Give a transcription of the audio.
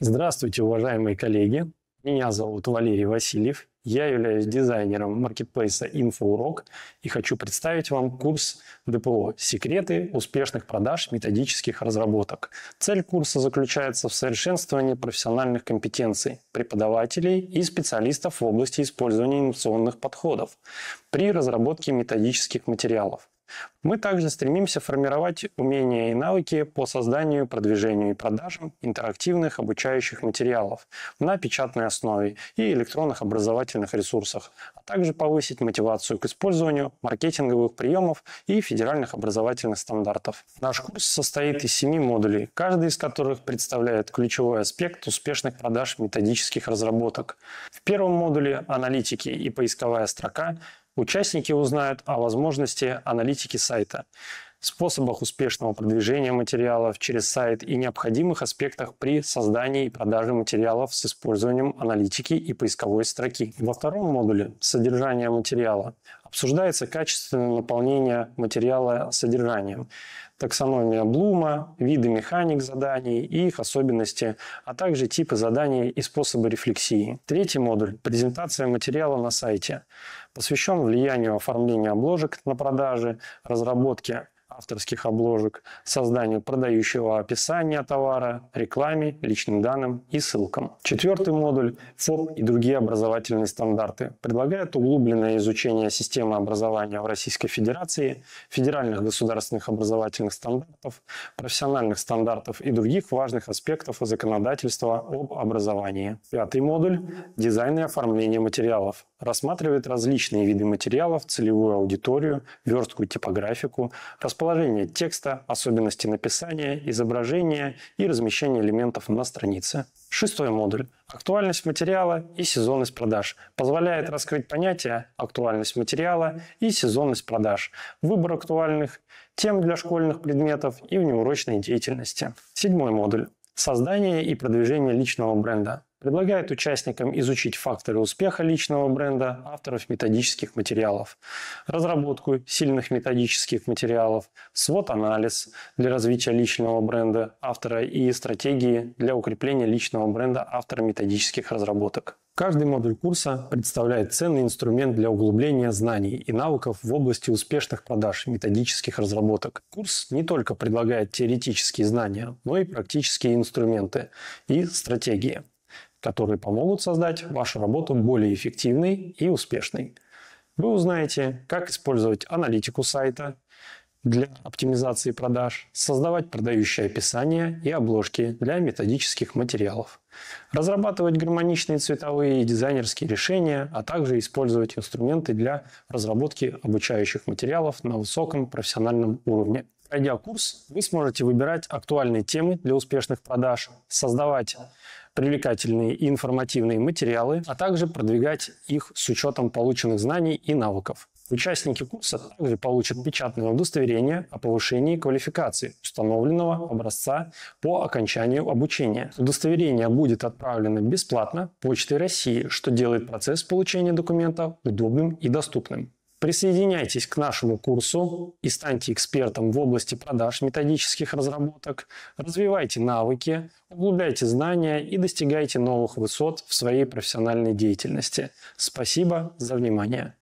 Здравствуйте, уважаемые коллеги. Меня зовут Валерий Васильев. Я являюсь дизайнером маркетплейса «Инфоурок» и хочу представить вам курс ДПО «Секреты успешных продаж методических разработок». Цель курса заключается в совершенствовании профессиональных компетенций преподавателей и специалистов в области использования инновационных подходов при разработке методических материалов. Мы также стремимся формировать умения и навыки по созданию, продвижению и продажам интерактивных обучающих материалов на печатной основе и электронных образовательных ресурсах, а также повысить мотивацию к использованию маркетинговых приемов и федеральных образовательных стандартов. Наш курс состоит из семи модулей, каждый из которых представляет ключевой аспект успешных продаж методических разработок. В первом модуле аналитики и поисковая строка Участники узнают о возможности аналитики сайта, способах успешного продвижения материалов через сайт и необходимых аспектах при создании и продаже материалов с использованием аналитики и поисковой строки. Во втором модуле «Содержание материала» обсуждается качественное наполнение материала содержанием, таксономия Блума, виды механик заданий и их особенности, а также типы заданий и способы рефлексии. Третий модуль – презентация материала на сайте, посвящен влиянию оформления обложек на продажи, разработке авторских обложек, созданию продающего описания товара, рекламе, личным данным и ссылкам. Четвертый модуль – ФОП и другие образовательные стандарты. Предлагает углубленное изучение системы образования в Российской Федерации, федеральных государственных образовательных стандартов, профессиональных стандартов и других важных аспектов законодательства об образовании. Пятый модуль – дизайн и оформление материалов. Рассматривает различные виды материалов, целевую аудиторию, верстку и типографику, распространение расположение текста, особенности написания, изображения и размещения элементов на странице. Шестой модуль – актуальность материала и сезонность продаж. Позволяет раскрыть понятия актуальность материала и сезонность продаж, выбор актуальных тем для школьных предметов и внеурочной деятельности. Седьмой модуль – создание и продвижение личного бренда предлагает участникам изучить факторы успеха личного бренда авторов методических материалов, разработку сильных методических материалов, свод-анализ для развития личного бренда автора и стратегии для укрепления личного бренда автора методических разработок. Каждый модуль курса представляет ценный инструмент для углубления знаний и навыков в области успешных продаж методических разработок. Курс не только предлагает теоретические знания, но и практические инструменты и стратегии которые помогут создать вашу работу более эффективной и успешной. Вы узнаете, как использовать аналитику сайта для оптимизации продаж, создавать продающие описания и обложки для методических материалов, разрабатывать гармоничные цветовые и дизайнерские решения, а также использовать инструменты для разработки обучающих материалов на высоком профессиональном уровне. Пройдя курс, вы сможете выбирать актуальные темы для успешных продаж, создавать привлекательные и информативные материалы, а также продвигать их с учетом полученных знаний и навыков. Участники курса также получат печатное удостоверение о повышении квалификации установленного образца по окончанию обучения. Удостоверение будет отправлено бесплатно Почтой России, что делает процесс получения документа удобным и доступным. Присоединяйтесь к нашему курсу и станьте экспертом в области продаж методических разработок, развивайте навыки, углубляйте знания и достигайте новых высот в своей профессиональной деятельности. Спасибо за внимание.